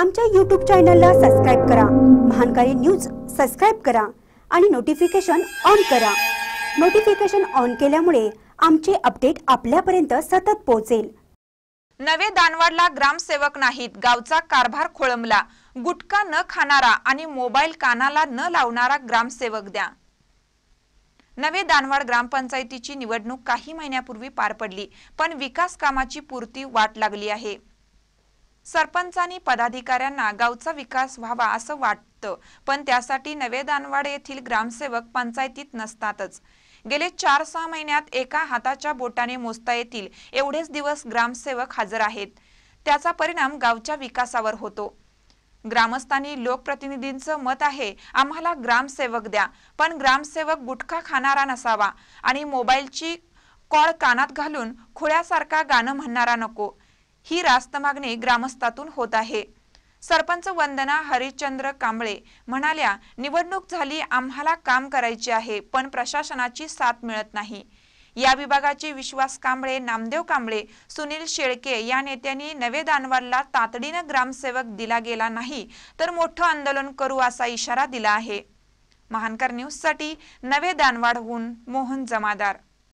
आमच्या यूट्यूब चॅनलला सबस्क्राईब करा महानकारी न्यूज सबस्क्राईब करा आणि नोटिफिकेशन ऑन करा नोटिफिकेशन ऑन केल्यामुळे आमचे अपडेट आपल्यापर्यंत सतत पोहोचेल नवे दानवाडला ग्रामसेवक नाहीत गावचा कारभार खोळंबला गुटखा न खाणारा आणि मोबाईल कानाला न लावणारा ग्रामसेवक द्या नवे दानवाड ग्रामपंचायतीची निवडणूक काही महिन्यापूर्वी पार पडली पण विकास कामाची पूर्ती वाट लागली आहे सरपंचांनी पदाधिकाऱ्यांना गावचा विकास व्हावा असं वाटतं पण त्यासाठी नवे दानवाड येथील ग्रामसेवक पंचायतीत नसतातच गेले चार सहा महिन्यात एका हाताच्या बोटाने मोजता येतील एवढेच दिवस ग्रामसेवक हजर आहेत त्याचा परिणाम गावच्या विकासावर होतो ग्रामस्थांनी लोकप्रतिनिधींचं मत आहे आम्हाला ग्रामसेवक द्या पण ग्रामसेवक गुटखा खाणारा नसावा आणि मोबाईलची कॉळ कानात घालून खुळ्यासारखा गाणं म्हणणारा नको ही रास्त मागणी ग्रामस्थातून होत आहे सरपंच वंदना हरिश्चंद्र कांबळे म्हणाल्या निवडणूक झाली आम्हाला काम करायचे आहे पण प्रशासनाची साथ मिळत नाही या विभागाचे विश्वास कांबळे नामदेव कांबळे सुनील शेळके या नेत्यांनी नवे दानवारला तातडीनं ग्रामसेवक दिला गेला नाही तर मोठं आंदोलन करू असा इशारा दिला आहे महानकर न्यूजसाठी नवे दानवाडहून मोहन जमादार